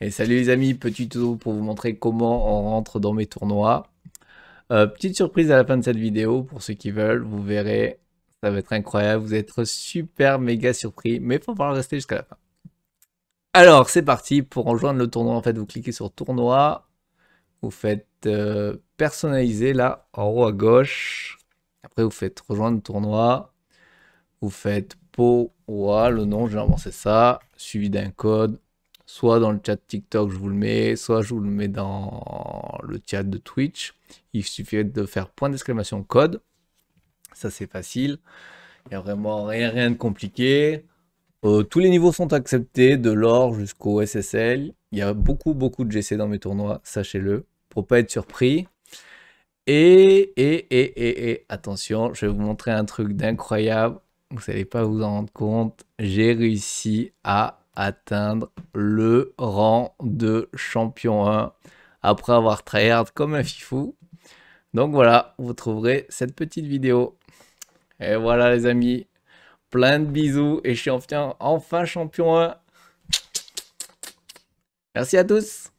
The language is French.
Et salut les amis, petit tour pour vous montrer comment on rentre dans mes tournois. Euh, petite surprise à la fin de cette vidéo, pour ceux qui veulent, vous verrez, ça va être incroyable, vous êtes super méga surpris, mais il faut rester jusqu'à la fin. Alors c'est parti, pour rejoindre le tournoi, en fait vous cliquez sur tournoi, vous faites euh, personnaliser là, en haut à gauche, après vous faites rejoindre tournoi, vous faites poa le nom généralement c'est ça, suivi d'un code, soit dans le chat TikTok, je vous le mets, soit je vous le mets dans le chat de Twitch. Il suffit de faire point d'exclamation code. Ça, c'est facile. Il n'y a vraiment rien, de compliqué. Euh, tous les niveaux sont acceptés, de l'or jusqu'au SSL. Il y a beaucoup, beaucoup de GC dans mes tournois, sachez-le, pour pas être surpris. Et, et, et, attention, je vais vous montrer un truc d'incroyable. Vous n'allez pas vous en rendre compte. J'ai réussi à atteindre le rang de champion 1 après avoir tryhard comme un fifou. Donc voilà, vous trouverez cette petite vidéo. Et voilà les amis, plein de bisous et je suis enfin, enfin champion 1. Merci à tous